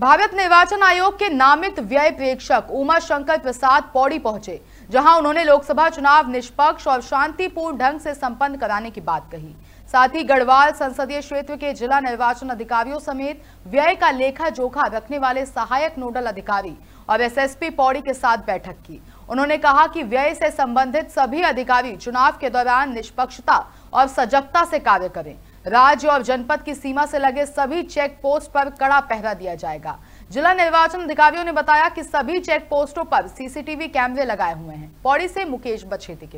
भारत निर्वाचन आयोग के नामित व्यय प्रेक्षक उमा शंकर प्रसाद पौड़ी पहुंचे जहां उन्होंने लोकसभा चुनाव निष्पक्ष और शांतिपूर्ण ढंग से संपन्न कराने की बात कही साथ ही गढ़वाल संसदीय क्षेत्र के जिला निर्वाचन अधिकारियों समेत व्यय का लेखा जोखा रखने वाले सहायक नोडल अधिकारी और एसएसपी पौड़ी के साथ बैठक की उन्होंने कहा कि व्यय से संबंधित सभी अधिकारी चुनाव के दौरान निष्पक्षता और सजगता से कार्य करें राज्य और जनपद की सीमा से लगे सभी चेक पोस्ट पर कड़ा पहरा दिया जाएगा जिला निर्वाचन अधिकारियों ने बताया कि सभी चेक पोस्टों पर सीसीटीवी कैमरे लगाए हुए हैं पौड़ी से मुकेश बछेती